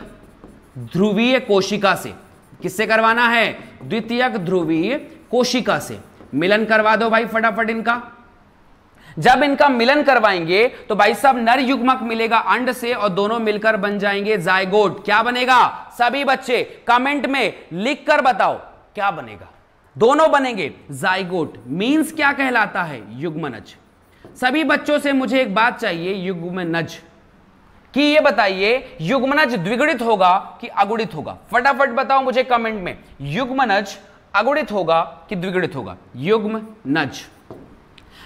ध्रुवीय कोशिका से किससे करवाना है द्वितीयक ध्रुवीय कोशिका से मिलन करवा दो भाई फटाफट इनका जब इनका मिलन करवाएंगे तो भाई साहब नर युग्मक मिलेगा अंड से और दोनों मिलकर बन जाएंगे जायगोट क्या बनेगा सभी बच्चे कमेंट में लिख कर बताओ क्या बनेगा दोनों बनेंगे जायगोट मींस क्या कहलाता है युग्मनज सभी बच्चों से मुझे एक बात चाहिए युग्मनज कि ये बताइए युग्मनज द्विगुणित होगा कि अगुणित होगा फटाफट बताओ मुझे कमेंट में युग्मनज अगुणित होगा कि द्विगुणित होगा युग्म नज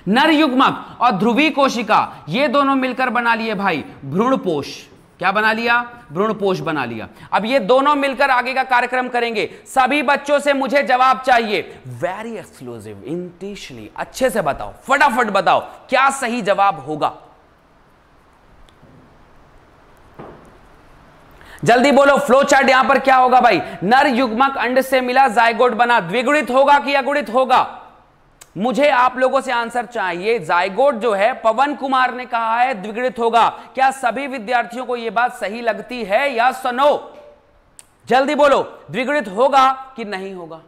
नर युग्मक और ध्रुवी कोशिका ये दोनों मिलकर बना लिए भाई भ्रूणपोष क्या बना लिया भ्रूणपोष बना लिया अब ये दोनों मिलकर आगे का कार्यक्रम करेंगे सभी बच्चों से मुझे जवाब चाहिए वेरी एक्सक्लूसिव इंटेशली अच्छे से बताओ फटाफट बताओ क्या सही जवाब होगा जल्दी बोलो फ्लो चार्ट यहां पर क्या होगा भाई नर युग्मक अंड से मिला जायगोट बना द्विगुणित होगा कि अगुणित होगा मुझे आप लोगों से आंसर चाहिए जायगोट जो है पवन कुमार ने कहा है द्विगुणित होगा क्या सभी विद्यार्थियों को यह बात सही लगती है या सनो जल्दी बोलो द्विगुणित होगा कि नहीं होगा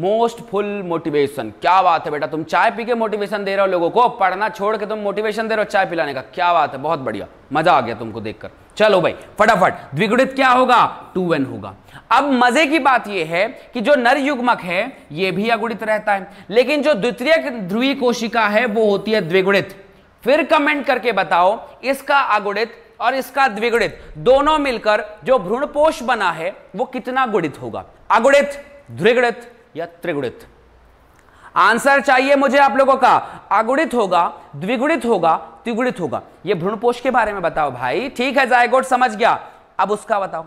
मोस्ट फुल मोटिवेशन क्या बात है बेटा तुम चाय पी के मोटिवेशन दे रहे हो लोगों को पढ़ना छोड़ के तुम मोटिवेशन दे रहे हो चाय पिलाने का क्या बात है बहुत बढ़िया मजा आ गया तुमको देखकर चलो भाई फटाफट द्विगुणित क्या होगा टू एन होगा अब मजे की बात यह है कि जो नर युग्मक है यह भी अगुणित रहता है लेकिन जो द्वितीय ध्रुवी कोशिका है वो होती है द्विगुणित फिर कमेंट करके बताओ इसका अगुणित और इसका द्विगुणित दोनों मिलकर जो भ्रूणपोष बना है वो कितना गुणित होगा अगुणित द्विगुणित या त्रिगुणित आंसर चाहिए मुझे आप लोगों का अगुणित होगा द्विगुणित होगा त्रिगुणित होगा यह भ्रूणपोष के बारे में बताओ भाई ठीक है जायगोट समझ गया अब उसका बताओ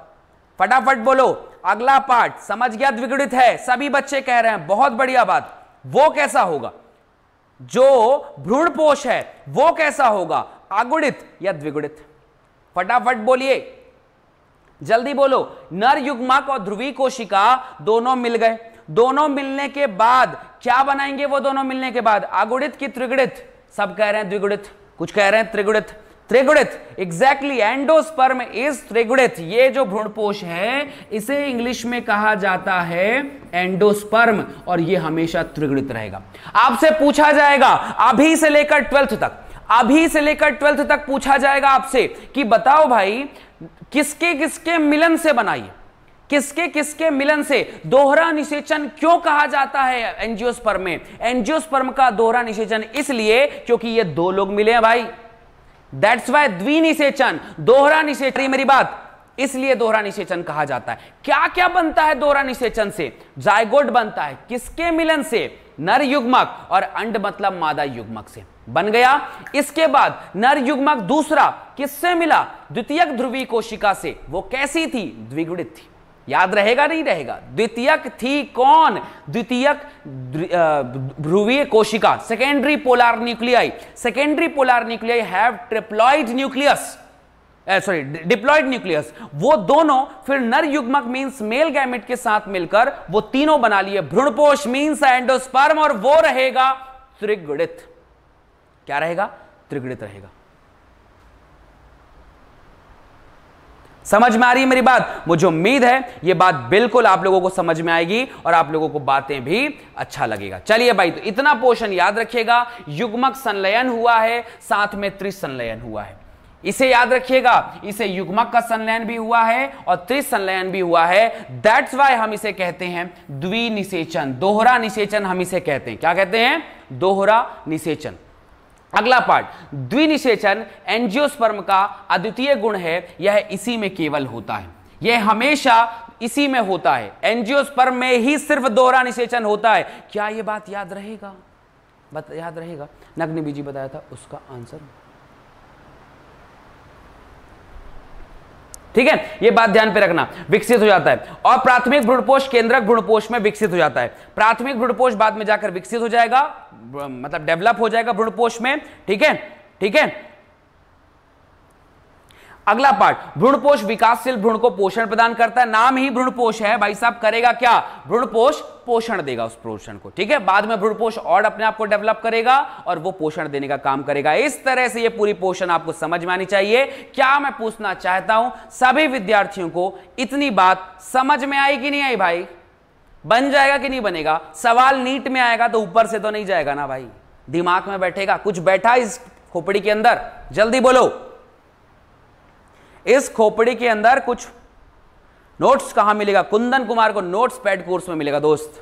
फटाफट बोलो अगला पार्ट समझ गया द्विगुणित है सभी बच्चे कह रहे हैं बहुत बढ़िया बात वो कैसा होगा जो भ्रूणपोष है वो कैसा होगा अगुणित या द्विगुणित फटाफट बोलिए जल्दी बोलो नर युग्मक और ध्रुवी कोशिका दोनों मिल गए दोनों मिलने के बाद क्या बनाएंगे वो दोनों मिलने के बाद आगुणित की त्रिगुणित सब कह रहे हैं द्विगुणित कुछ कह रहे हैं त्रिगुणित त्रिगुणित एग्जैक्टली एंडोस्पर्म इज त्रिगुणित ये जो भ्रूणपोष है इसे इंग्लिश में कहा जाता है एंडोस्पर्म और ये हमेशा त्रिगुणित रहेगा आपसे पूछा जाएगा अभी से लेकर ट्वेल्थ तक अभी से लेकर ट्वेल्थ तक पूछा जाएगा आपसे कि बताओ भाई किसके किसके मिलन से बनाइए किसके किसके मिलन से दोहरा निषेचन क्यों कहा जाता है एंजियोस्पर्म में एनजियोस्पर्म का दोहरा निषेचन इसलिए क्योंकि ये दो लोग मिले हैं भाई दैट्स वाई द्विनिषेचन दोहरा निषेचन मेरी बात इसलिए दोहरा निषेचन कहा जाता है क्या क्या बनता है दोहरा निषेचन से जायगोड बनता है किसके मिलन से नर युग्मक और अंड मतलब मादा युग्मक से बन गया इसके बाद नर युग्मक दूसरा किससे मिला द्वितीयक ध्रुवी कोशिका से वो कैसी थी द्विगुणित थी याद रहेगा नहीं रहेगा द्वितीयक थी कौन द्वितीयक ध्रुवीय कोशिका secondary polar nuclei secondary polar nuclei have triploid nucleus sorry diploid nucleus वो दोनों फिर नर युग्मक मींस मेल गैमेट के साथ मिलकर वो तीनों बना लिए भ्रूणपोष मींस एंडोस्पर्म और वो रहेगा त्रिगुणित क्या रहेगा त्रिगुणित रहेगा समझ में आ रही है मेरी बात मुझे उम्मीद है ये बात बिल्कुल आप लोगों को समझ में आएगी और आप लोगों को बातें भी अच्छा लगेगा चलिए भाई तो इतना पोषण याद रखिएगा युग्मक संलयन हुआ है साथ में त्रिसंलयन हुआ है इसे याद रखिएगा इसे युग्मक का संलयन भी हुआ है और त्रिसंलयन भी हुआ है दैट्स वाई हम इसे कहते हैं द्विनिषेचन दोहरा निषेचन हम इसे कहते हैं क्या कहते हैं दोहरा निषेचन अगला पार्ट द्विनिषेचन एंजियोस्पर्म का अद्वितीय गुण है यह इसी में केवल होता है यह हमेशा इसी में होता है एंजियोस्पर्म में ही सिर्फ दोहरा निषेचन होता है क्या यह बात याद रहेगा बत, याद रहेगा नग्न बीजी बताया था उसका आंसर ठीक है ये बात ध्यान पे रखना विकसित हो जाता है और प्राथमिक भ्रूणपोष केंद्रक भ्रूणपोष में विकसित हो जाता है प्राथमिक भ्रूणपोष बाद में जाकर विकसित हो जाएगा मतलब डेवलप हो जाएगा भ्रूणपोष में ठीक है ठीक है अगला पार्ट भ्रूणपोष विकासशील भ्रूण को पोषण प्रदान करता है नाम ही भ्रूणपोष है भाई साहब करेगा क्या भ्रूणपोष पोषण देगा उस पोषण को ठीक है बाद में भ्रूणपोष और अपने आप को डेवलप करेगा और वो पोषण देने का काम करेगा इस तरह से ये पूरी पोषण आपको समझ में आनी चाहिए क्या मैं पूछना चाहता हूं सभी विद्यार्थियों को इतनी बात समझ में आई कि नहीं आई भाई बन जाएगा कि नहीं बनेगा सवाल नीट में आएगा तो ऊपर से तो नहीं जाएगा ना भाई दिमाग में बैठेगा कुछ बैठा इस खोपड़ी के अंदर जल्दी बोलो इस खोपड़ी के अंदर कुछ नोट्स कहां मिलेगा कुंदन कुमार को नोट्स पैड कोर्स में मिलेगा दोस्त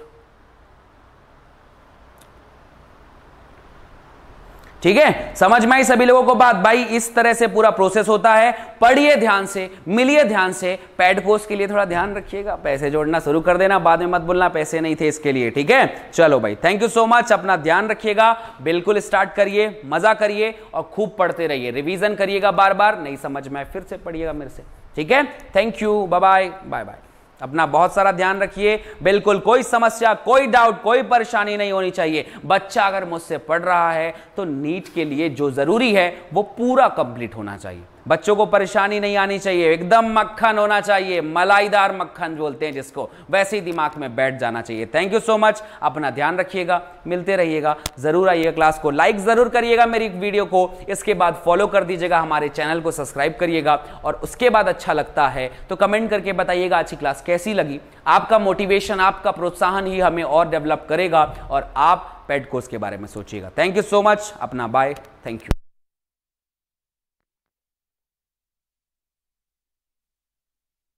ठीक है समझ में आई सभी लोगों को बात भाई इस तरह से पूरा प्रोसेस होता है पढ़िए ध्यान से मिलिए ध्यान से पैड पोस्ट के लिए थोड़ा ध्यान रखिएगा पैसे जोड़ना शुरू कर देना बाद में मत बोलना पैसे नहीं थे इसके लिए ठीक है चलो भाई थैंक यू सो मच अपना ध्यान रखिएगा बिल्कुल स्टार्ट करिए मजा करिए और खूब पढ़ते रहिए रिविजन करिएगा बार बार नहीं समझ में फिर से पढ़िएगा मेरे से ठीक है thank you bye bye bye bye अपना बहुत सारा ध्यान रखिए बिल्कुल कोई समस्या कोई डाउट कोई परेशानी नहीं होनी चाहिए बच्चा अगर मुझसे पढ़ रहा है तो नीट के लिए जो ज़रूरी है वो पूरा कंप्लीट होना चाहिए बच्चों को परेशानी नहीं आनी चाहिए एकदम मक्खन होना चाहिए मलाईदार मक्खन बोलते हैं जिसको वैसे ही दिमाग में बैठ जाना चाहिए थैंक यू सो मच अपना ध्यान रखिएगा मिलते रहिएगा जरूर आइएगा क्लास को लाइक जरूर करिएगा मेरी वीडियो को इसके बाद फॉलो कर दीजिएगा हमारे चैनल को सब्सक्राइब करिएगा और उसके बाद अच्छा लगता है तो कमेंट करके बताइएगा अच्छी क्लास कैसी लगी आपका मोटिवेशन आपका प्रोत्साहन ही हमें और डेवलप करेगा और आप पेड कोर्स के बारे में सोचिएगा थैंक यू सो मच अपना बाय थैंक यू